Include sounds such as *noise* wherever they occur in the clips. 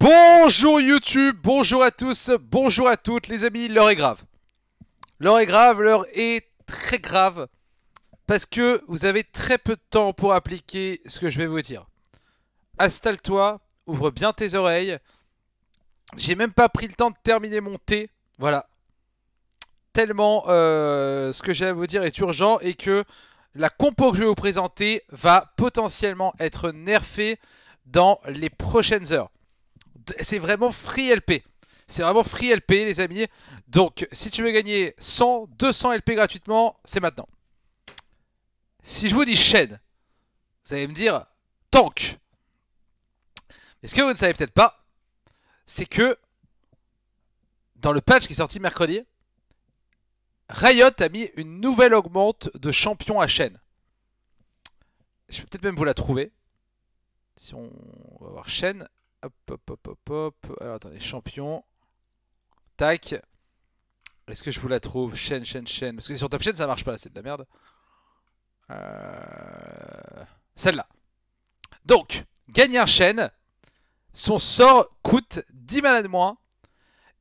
Bonjour YouTube, bonjour à tous, bonjour à toutes les amis, l'heure est grave. L'heure est grave, l'heure est très grave parce que vous avez très peu de temps pour appliquer ce que je vais vous dire. Installe-toi, ouvre bien tes oreilles. J'ai même pas pris le temps de terminer mon thé, voilà. Tellement euh, ce que j'ai à vous dire est urgent et que la compo que je vais vous présenter va potentiellement être nerfée dans les prochaines heures c'est vraiment free LP. C'est vraiment free LP les amis. Donc si tu veux gagner 100, 200 LP gratuitement, c'est maintenant. Si je vous dis chaîne, vous allez me dire tank. Mais ce que vous ne savez peut-être pas, c'est que dans le patch qui est sorti mercredi, Riot a mis une nouvelle augmente de champion à chaîne. Je vais peut-être même vous la trouver. Si on, va voir chaîne. Hop, hop, hop, hop, hop. Alors attendez, champion. Tac. Est-ce que je vous la trouve Chaîne, chaîne, chaîne. Parce que sur Top chaîne ça marche pas, c'est de la merde. Euh, celle-là. Donc, gagner un chaîne. Son sort coûte 10 malades moins.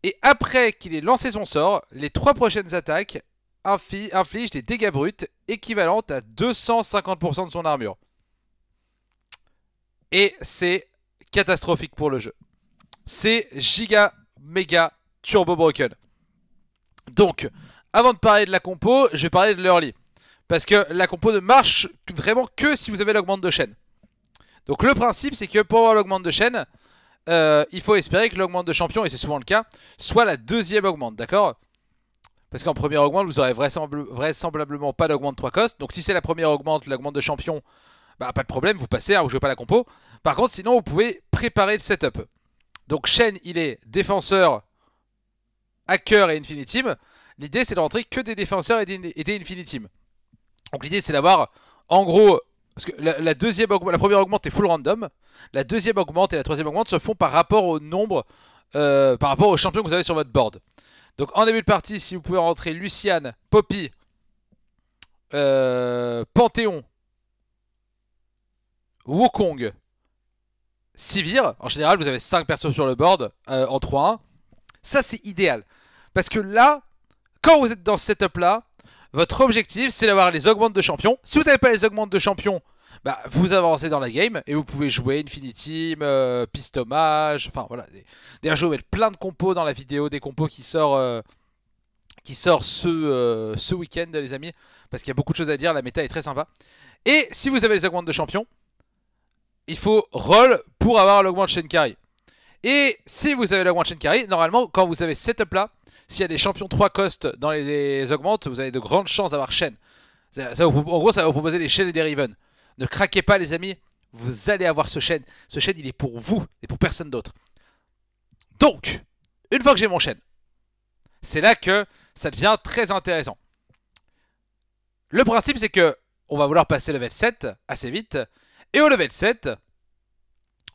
Et après qu'il ait lancé son sort, les trois prochaines attaques infligent des dégâts bruts équivalents à 250% de son armure. Et c'est catastrophique pour le jeu. C'est giga, méga, turbo broken. Donc, avant de parler de la compo, je vais parler de l'early. Parce que la compo ne marche vraiment que si vous avez l'augmente de chaîne. Donc le principe, c'est que pour avoir l'augmente de chaîne, euh, il faut espérer que l'augmente de champion, et c'est souvent le cas, soit la deuxième augmente, d'accord Parce qu'en première augmente, vous aurez vraisemblablement pas d'augmente 3 cost. Donc si c'est la première augmente, l'augmente de champion, bah pas de problème, vous passez, à vous jouez pas la compo. Par contre, sinon, vous pouvez préparer le setup. Donc Shen, il est défenseur, hacker et infinitime Team. L'idée, c'est de rentrer que des défenseurs et des, infinitimes. Donc l'idée, c'est d'avoir, en gros, parce que la, deuxième la première augmente est full random, la deuxième augmente et la troisième augmente se font par rapport au nombre, euh, par rapport aux champions que vous avez sur votre board. Donc en début de partie, si vous pouvez rentrer Luciane, Poppy, euh, Panthéon, Wukong, Sivir. En général, vous avez 5 persos sur le board euh, en 3-1. Ça, c'est idéal. Parce que là, quand vous êtes dans ce setup-là, votre objectif, c'est d'avoir les augmentes de champions. Si vous n'avez pas les augmentes de champions, bah, vous avancez dans la game et vous pouvez jouer Infinity, Team, euh, Pistomage, enfin voilà. D'ailleurs, je vais mettre plein de compos dans la vidéo, des compos qui sortent euh, qui ce, ce week-end, les amis, parce qu'il y a beaucoup de choses à dire, la méta est très sympa. Et si vous avez les augmentes de champions, il faut roll pour avoir l'augment chain carry. Et si vous avez l'augment chain carry, normalement, quand vous avez setup là, s'il y a des champions 3 cost dans les, augmentes, vous avez de grandes chances d'avoir chaîne. en gros, ça va vous proposer les chaînes et des Riven. Ne craquez pas, les amis, vous allez avoir ce chaîne. Ce chaîne, il est pour vous et pour personne d'autre. Donc, une fois que j'ai mon chaîne, c'est là que ça devient très intéressant. Le principe, c'est que on va vouloir passer level 7 assez vite. Et au level 7,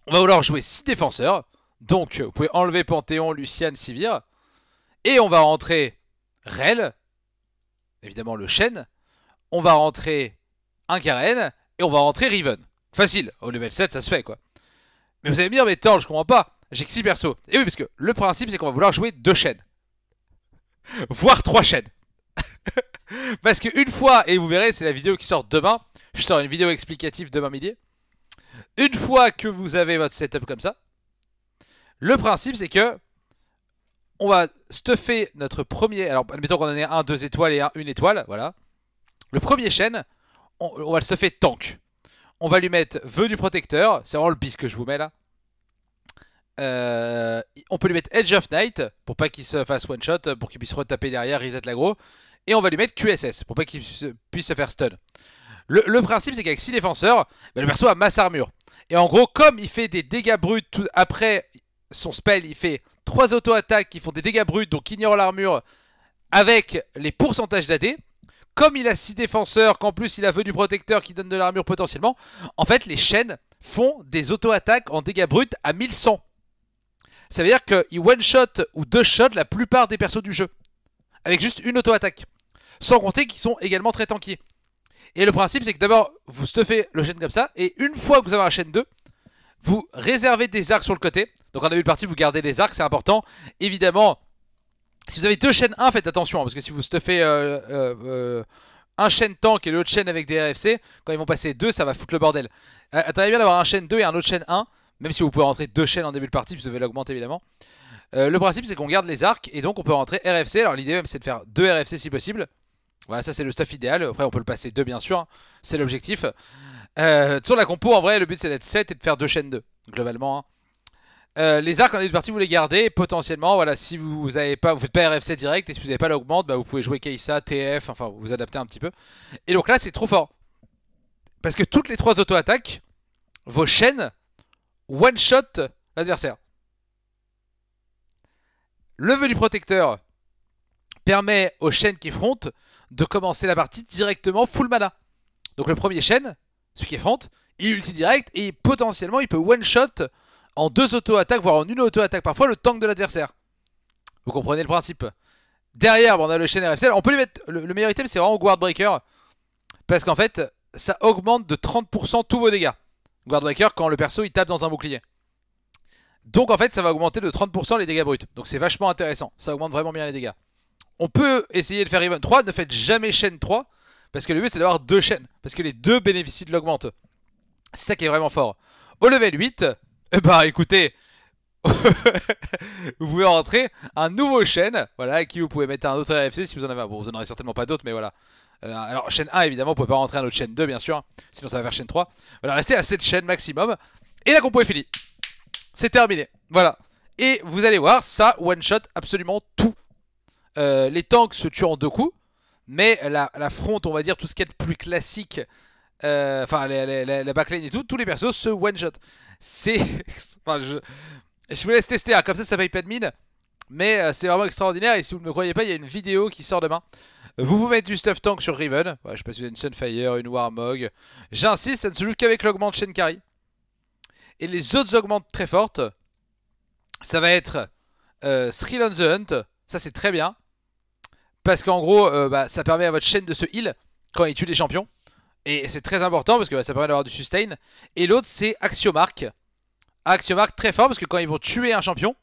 on va vouloir jouer 6 défenseurs. Donc, vous pouvez enlever Panthéon, Luciane, Sivir. Et on va rentrer Rel, évidemment le chêne. On va rentrer un Karen et on va rentrer Riven. Facile, au level 7 ça se fait quoi. Mais vous allez me dire, mais Thor, je comprends pas, j'ai que 6 persos. Et oui, parce que le principe c'est qu'on va vouloir jouer deux chaînes. *laughs* Voire trois chaînes. *laughs* parce qu'une fois, et vous verrez, c'est la vidéo qui sort demain. Je sors une vidéo explicative demain midi. Une fois que vous avez votre setup comme ça, le principe c'est que on va stuffer notre premier. Alors, admettons qu'on en ait un, deux étoiles et un, une étoile. Voilà. Le premier chaîne, on, va le stuffer tank. On va lui mettre vœu du protecteur. C'est vraiment le bis que je vous mets là. Euh, on peut lui mettre Edge of Night pour pas qu'il se fasse one shot, pour qu'il puisse retaper derrière, reset l'aggro. Et on va lui mettre QSS pour pas qu'il puisse se faire stun. Le, principe, c'est qu'avec 6 défenseurs, ben, le perso a masse armure. Et en gros, comme il fait des dégâts bruts tout... après son spell, il fait 3 auto-attaques qui font des dégâts bruts, donc ignore l'armure, avec les pourcentages d'AD. Comme il a 6 défenseurs, qu'en plus il a vœu du protecteur qui donne de l'armure potentiellement, en fait les chaînes font des auto-attaques en dégâts bruts à 1100. Ça veut dire qu'il one-shot ou deux-shot la plupart des persos du jeu. Avec juste une auto-attaque. Sans compter qu'ils sont également très tankiers. Et le principe, c'est que d'abord, vous stuffez le chaîne comme ça, et une fois que vous avez un chaîne 2, vous réservez des arcs sur le côté. Donc en début de partie, vous gardez les arcs, c'est important. Évidemment, si vous avez deux chaînes 1, faites attention, hein, parce que si vous stuffez euh, euh, euh, un chaîne tank et l'autre chaîne avec des RFC, quand ils vont passer deux, ça va foutre le bordel. attendez bien d'avoir un chaîne 2 et un autre chaîne 1, même si vous pouvez rentrer deux chaînes en début de partie, vous devez l'augmenter évidemment. le principe c'est qu'on garde les arcs et donc on peut rentrer RFC. Alors l'idée même c'est de faire deux RFC si possible. Voilà, ça c'est le stuff idéal. Après, on peut le passer 2 bien sûr. C'est l'objectif. Euh, sur la compo, en vrai, le but c'est d'être 7 et de faire 2 chaînes 2, globalement. Hein. Euh, les arcs en début de partie, vous les gardez. Potentiellement, voilà, si vous n'avez pas, vous faites pas RFC direct et si vous n'avez pas l'augmente, bah, vous pouvez jouer sa, TF, enfin vous, vous adaptez un petit peu. Et donc là, c'est trop fort. Parce que toutes les trois auto-attaques, vos chaînes, one-shot l'adversaire. Le du protecteur permet aux chaînes qui frontent de commencer la partie directement full mana. Donc le premier chaîne, celui qui est front il ulti direct et potentiellement il peut one-shot en deux auto-attaques, voire en une auto-attaque parfois, le tank de l'adversaire. Vous comprenez le principe Derrière, on a le chaîne RFCL. On peut lui mettre... Le, meilleur item, c'est vraiment Guardbreaker. Parce qu'en fait, ça augmente de 30% tous vos dégâts. Guardbreaker, quand le perso, il tape dans un bouclier. Donc en fait, ça va augmenter de 30% les dégâts bruts. Donc c'est vachement intéressant. Ça augmente vraiment bien les dégâts. On peut essayer de faire Even 3, ne faites jamais chaîne 3, parce que le but c'est d'avoir deux chaînes, parce que les deux bénéficient de l'augmente. C'est ça qui est vraiment fort. Au level 8, eh bah écoutez, *laughs* vous pouvez rentrer un nouveau chaîne, voilà, à qui vous pouvez mettre un autre RFC si vous en avez un. Bon, vous en aurez certainement pas d'autres, mais voilà. Euh, alors, chaîne 1, évidemment, vous pouvez pas rentrer un autre chaîne 2, bien sûr, hein. sinon ça va faire chaîne 3. Voilà, restez à cette chaîne maximum. Et la compo est finie. C'est terminé, voilà. Et vous allez voir, ça one-shot absolument tout. Euh, les tanks se tuent en deux coups, mais la, la front, on va dire, tout ce qui est plus classique, euh, enfin la, la, et tout, tous les persos se one-shot. C'est... *laughs* enfin, je... je... vous laisse tester, hein. comme ça, ça paye pas de mine, mais euh, c'est vraiment extraordinaire, et si vous ne me croyez pas, il y a une vidéo qui sort demain. Vous pouvez mettre du stuff tank sur Riven, ouais, je passe une Sunfire, une Warmog, j'insiste, ça ne se joue qu'avec l'augmente chain carry. Et les autres augmentes très fortes, ça va être euh, Thrill on the Hunt, ça c'est très bien. Parce qu'en gros, euh, bah, ça permet à votre chaîne de se heal quand il tue des champions. Et c'est très important parce que bah, ça permet d'avoir du sustain. Et l'autre, c'est Axiomark. Axiomark très fort parce que quand ils vont tuer un champion,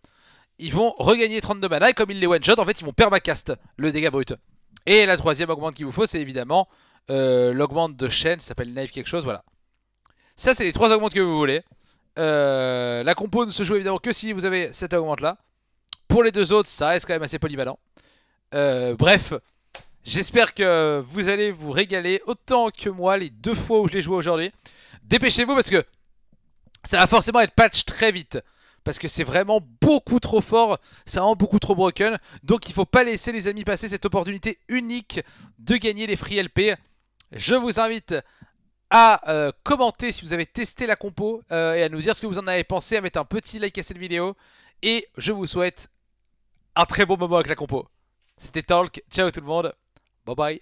ils vont regagner 32 mana. Et comme ils les one-shot, en fait, ils vont permacast le dégât brut. Et la troisième augmente qu'il vous faut, c'est évidemment euh, l'augmente de chaîne, ça s'appelle Knife quelque chose, voilà. Ça, c'est les trois augmentes que vous voulez. Euh, la compo ne se joue évidemment que si vous avez cette augmente là. Pour les deux autres, ça reste quand même assez polyvalent. Euh, bref, j'espère que vous allez vous régaler autant que moi les deux fois où je l'ai joué aujourd'hui. Dépêchez-vous parce que ça va forcément être patch très vite. Parce que c'est vraiment beaucoup trop fort, ça vraiment beaucoup trop broken. Donc il ne faut pas laisser les amis passer cette opportunité unique de gagner les free LP. Je vous invite à euh, commenter si vous avez testé la compo euh, et à nous dire ce que vous en avez pensé, à mettre un petit like à cette vidéo. Et je vous souhaite un très bon moment avec la compo. C'était Talk. Ciao tout le monde. Bye bye.